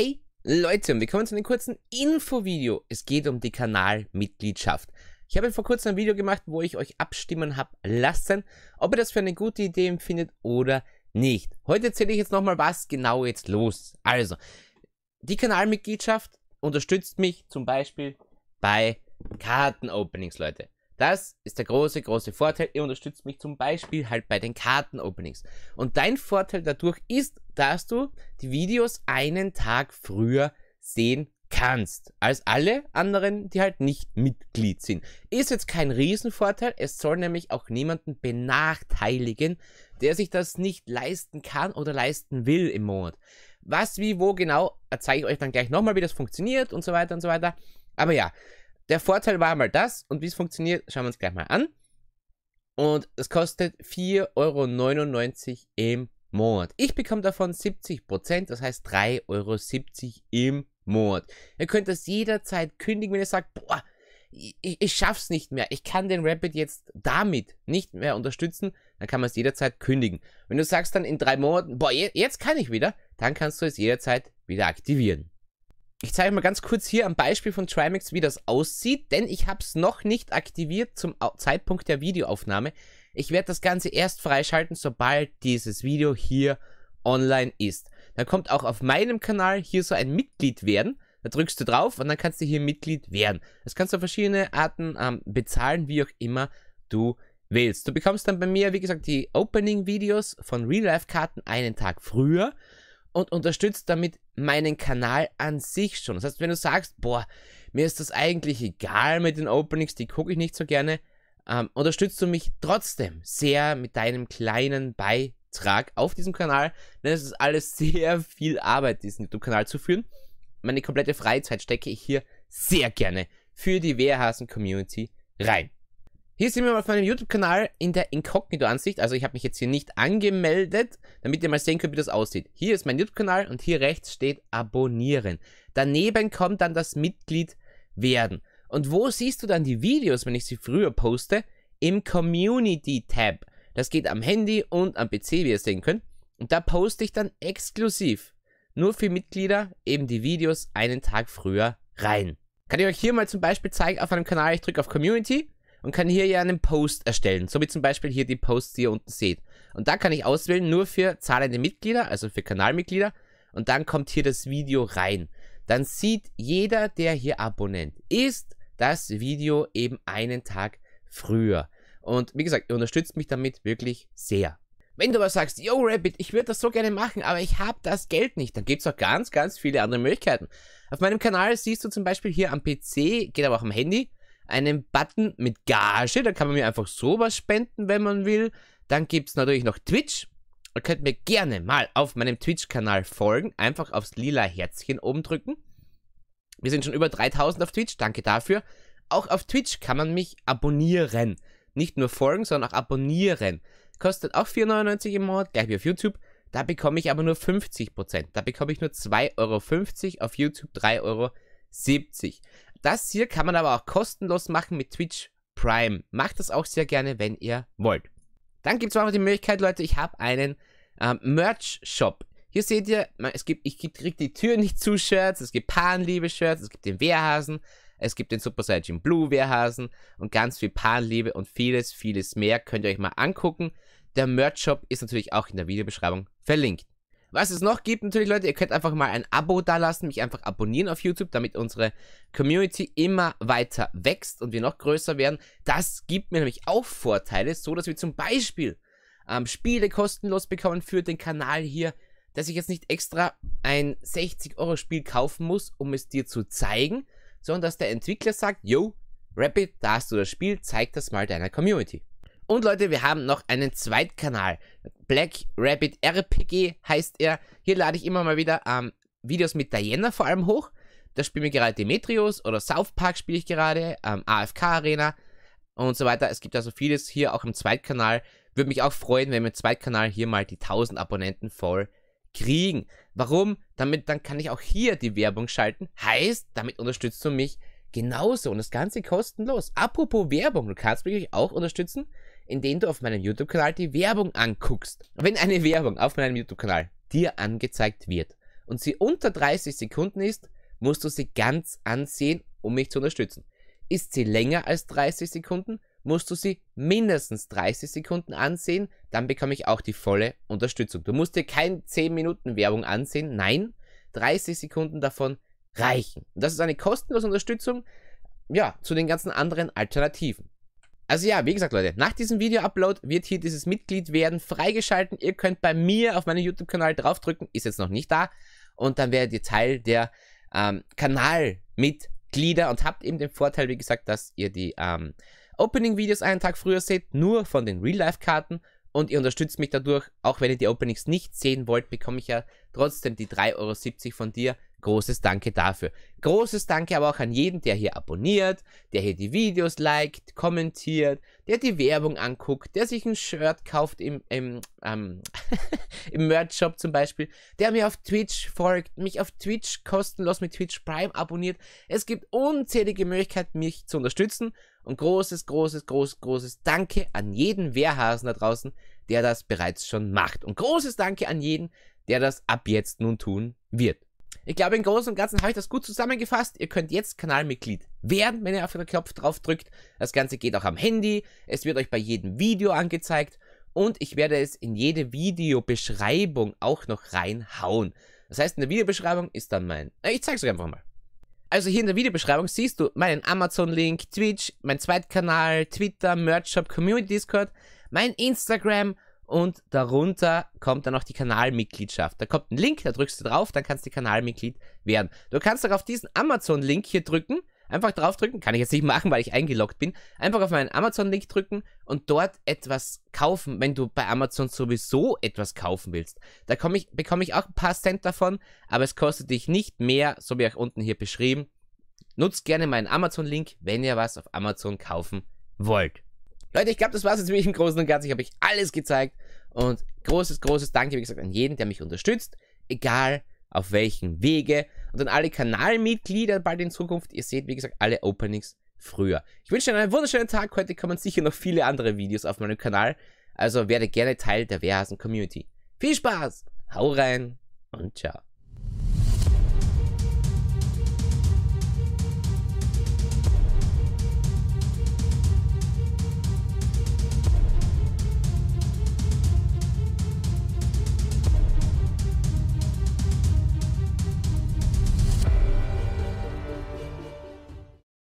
Hey Leute und willkommen zu einem kurzen Infovideo. Es geht um die Kanalmitgliedschaft. Ich habe vor kurzem ein Video gemacht, wo ich euch abstimmen habe lassen, ob ihr das für eine gute Idee empfindet oder nicht. Heute erzähle ich jetzt nochmal, was genau jetzt los ist. Also, die Kanalmitgliedschaft unterstützt mich zum Beispiel bei Kartenopenings, Leute. Das ist der große, große Vorteil. Ihr unterstützt mich zum Beispiel halt bei den Kartenopenings. Und dein Vorteil dadurch ist, dass du die Videos einen Tag früher sehen kannst als alle anderen, die halt nicht Mitglied sind. Ist jetzt kein Riesenvorteil, es soll nämlich auch niemanden benachteiligen, der sich das nicht leisten kann oder leisten will im Monat. Was, wie, wo genau, zeige ich euch dann gleich nochmal, wie das funktioniert und so weiter und so weiter. Aber ja, der Vorteil war mal das und wie es funktioniert, schauen wir uns gleich mal an. Und es kostet 4,99 Euro im Monat. Ich bekomme davon 70%, das heißt 3,70 Euro im Monat. Ihr könnt das jederzeit kündigen, wenn ihr sagt, boah, ich, ich schaff's nicht mehr. Ich kann den Rapid jetzt damit nicht mehr unterstützen. Dann kann man es jederzeit kündigen. Wenn du sagst dann in drei Monaten, boah, jetzt kann ich wieder, dann kannst du es jederzeit wieder aktivieren ich zeige mal ganz kurz hier am Beispiel von Trimax, wie das aussieht, denn ich habe es noch nicht aktiviert zum Zeitpunkt der Videoaufnahme. Ich werde das Ganze erst freischalten, sobald dieses Video hier online ist. Dann kommt auch auf meinem Kanal hier so ein Mitglied werden. Da drückst du drauf und dann kannst du hier Mitglied werden. Das kannst du auf verschiedene Arten ähm, bezahlen, wie auch immer du willst. Du bekommst dann bei mir, wie gesagt, die Opening-Videos von Real-Life-Karten einen Tag früher und unterstützt damit meinen Kanal an sich schon. Das heißt, wenn du sagst, boah, mir ist das eigentlich egal mit den Openings, die gucke ich nicht so gerne, ähm, unterstützt du mich trotzdem sehr mit deinem kleinen Beitrag auf diesem Kanal, denn es ist alles sehr viel Arbeit, diesen YouTube-Kanal zu führen. Meine komplette Freizeit stecke ich hier sehr gerne für die Wehrhasen-Community rein. Hier sind wir auf meinem YouTube-Kanal in der Inkognito-Ansicht. Also ich habe mich jetzt hier nicht angemeldet, damit ihr mal sehen könnt, wie das aussieht. Hier ist mein YouTube-Kanal und hier rechts steht Abonnieren. Daneben kommt dann das Mitglied werden. Und wo siehst du dann die Videos, wenn ich sie früher poste? Im Community-Tab. Das geht am Handy und am PC, wie ihr sehen könnt. Und da poste ich dann exklusiv, nur für Mitglieder, eben die Videos einen Tag früher rein. Kann ich euch hier mal zum Beispiel zeigen auf meinem Kanal. Ich drücke auf Community und kann hier ja einen Post erstellen. So wie zum Beispiel hier die Posts, die ihr unten seht. Und da kann ich auswählen nur für zahlende Mitglieder, also für Kanalmitglieder. Und dann kommt hier das Video rein. Dann sieht jeder, der hier Abonnent ist, das Video eben einen Tag früher. Und wie gesagt, ihr unterstützt mich damit wirklich sehr. Wenn du aber sagst, yo Rabbit, ich würde das so gerne machen, aber ich habe das Geld nicht, dann gibt es auch ganz, ganz viele andere Möglichkeiten. Auf meinem Kanal siehst du zum Beispiel hier am PC, geht aber auch am Handy, einen Button mit Gage. Da kann man mir einfach sowas spenden, wenn man will. Dann gibt es natürlich noch Twitch. Ihr könnt mir gerne mal auf meinem Twitch-Kanal folgen. Einfach aufs lila Herzchen oben drücken. Wir sind schon über 3000 auf Twitch. Danke dafür. Auch auf Twitch kann man mich abonnieren. Nicht nur folgen, sondern auch abonnieren. Kostet auch 4,99 im Monat, gleich wie auf YouTube. Da bekomme ich aber nur 50%. Da bekomme ich nur 2,50 Euro, auf YouTube 3,70 Euro. Das hier kann man aber auch kostenlos machen mit Twitch Prime. Macht das auch sehr gerne, wenn ihr wollt. Dann gibt es auch noch die Möglichkeit, Leute, ich habe einen ähm, Merch-Shop. Hier seht ihr, es gibt, ich kriege die Tür nicht zu Shirts, es gibt panliebe shirts es gibt den Wehrhasen, es gibt den Super Saiyan Blue Wehrhasen und ganz viel Panliebe und vieles, vieles mehr. Könnt ihr euch mal angucken. Der Merch-Shop ist natürlich auch in der Videobeschreibung verlinkt. Was es noch gibt, natürlich Leute, ihr könnt einfach mal ein Abo da lassen, mich einfach abonnieren auf YouTube, damit unsere Community immer weiter wächst und wir noch größer werden. Das gibt mir nämlich auch Vorteile, so dass wir zum Beispiel ähm, Spiele kostenlos bekommen für den Kanal hier, dass ich jetzt nicht extra ein 60-Euro-Spiel kaufen muss, um es dir zu zeigen, sondern dass der Entwickler sagt, yo, Rapid, da hast du das Spiel, zeig das mal deiner Community. Und Leute, wir haben noch einen Zweitkanal. Black Rabbit RPG heißt er. Hier lade ich immer mal wieder ähm, Videos mit Diana vor allem hoch. Da spielen wir gerade Demetrius oder South Park spiele ich gerade, ähm, AFK Arena und so weiter. Es gibt also vieles hier auch im Zweitkanal. Würde mich auch freuen, wenn wir im Zweitkanal hier mal die 1000 Abonnenten voll kriegen. Warum? Damit dann kann ich auch hier die Werbung schalten. Heißt, damit unterstützt du mich genauso und das Ganze kostenlos. Apropos Werbung, du kannst mich auch unterstützen, in indem du auf meinem YouTube-Kanal die Werbung anguckst. Wenn eine Werbung auf meinem YouTube-Kanal dir angezeigt wird und sie unter 30 Sekunden ist, musst du sie ganz ansehen, um mich zu unterstützen. Ist sie länger als 30 Sekunden, musst du sie mindestens 30 Sekunden ansehen, dann bekomme ich auch die volle Unterstützung. Du musst dir keine 10 Minuten Werbung ansehen, nein, 30 Sekunden davon reichen. das ist eine kostenlose Unterstützung, ja, zu den ganzen anderen Alternativen. Also ja, wie gesagt, Leute, nach diesem Video-Upload wird hier dieses Mitglied werden freigeschalten. Ihr könnt bei mir auf meinem YouTube-Kanal draufdrücken, ist jetzt noch nicht da. Und dann werdet ihr Teil der ähm, Kanalmitglieder und habt eben den Vorteil, wie gesagt, dass ihr die ähm, Opening-Videos einen Tag früher seht, nur von den Real-Life-Karten. Und ihr unterstützt mich dadurch, auch wenn ihr die Openings nicht sehen wollt, bekomme ich ja trotzdem die 3,70 Euro von dir Großes Danke dafür. Großes Danke aber auch an jeden, der hier abonniert, der hier die Videos liked, kommentiert, der die Werbung anguckt, der sich ein Shirt kauft im, im, ähm, im Merch-Shop zum Beispiel, der mir auf Twitch folgt, mich auf Twitch kostenlos mit Twitch Prime abonniert. Es gibt unzählige Möglichkeiten, mich zu unterstützen. Und großes, großes, großes, großes Danke an jeden Wehrhasen da draußen, der das bereits schon macht. Und großes Danke an jeden, der das ab jetzt nun tun wird. Ich glaube, im Großen und Ganzen habe ich das gut zusammengefasst. Ihr könnt jetzt Kanalmitglied werden, wenn ihr auf den Knopf drauf drückt. Das Ganze geht auch am Handy. Es wird euch bei jedem Video angezeigt. Und ich werde es in jede Videobeschreibung auch noch reinhauen. Das heißt, in der Videobeschreibung ist dann mein... Äh, ich zeige es euch einfach mal. Also hier in der Videobeschreibung siehst du meinen Amazon-Link, Twitch, mein Zweitkanal, Twitter, Merch Shop, Community Discord, mein Instagram, und darunter kommt dann auch die Kanalmitgliedschaft. Da kommt ein Link, da drückst du drauf, dann kannst du Kanalmitglied werden. Du kannst auch auf diesen Amazon-Link hier drücken, einfach draufdrücken, kann ich jetzt nicht machen, weil ich eingeloggt bin, einfach auf meinen Amazon-Link drücken und dort etwas kaufen, wenn du bei Amazon sowieso etwas kaufen willst. Da ich, bekomme ich auch ein paar Cent davon, aber es kostet dich nicht mehr, so wie auch unten hier beschrieben. Nutzt gerne meinen Amazon-Link, wenn ihr was auf Amazon kaufen wollt. Leute, ich glaube, das war es jetzt wirklich im Großen und Ganzen. Ich habe euch alles gezeigt. Und großes, großes Danke, wie gesagt, an jeden, der mich unterstützt. Egal auf welchen Wege. Und an alle Kanalmitglieder bald in Zukunft. Ihr seht, wie gesagt, alle Openings früher. Ich wünsche euch einen wunderschönen Tag. Heute kommen sicher noch viele andere Videos auf meinem Kanal. Also werde gerne Teil der Wehrhasen Community. Viel Spaß, hau rein und ciao.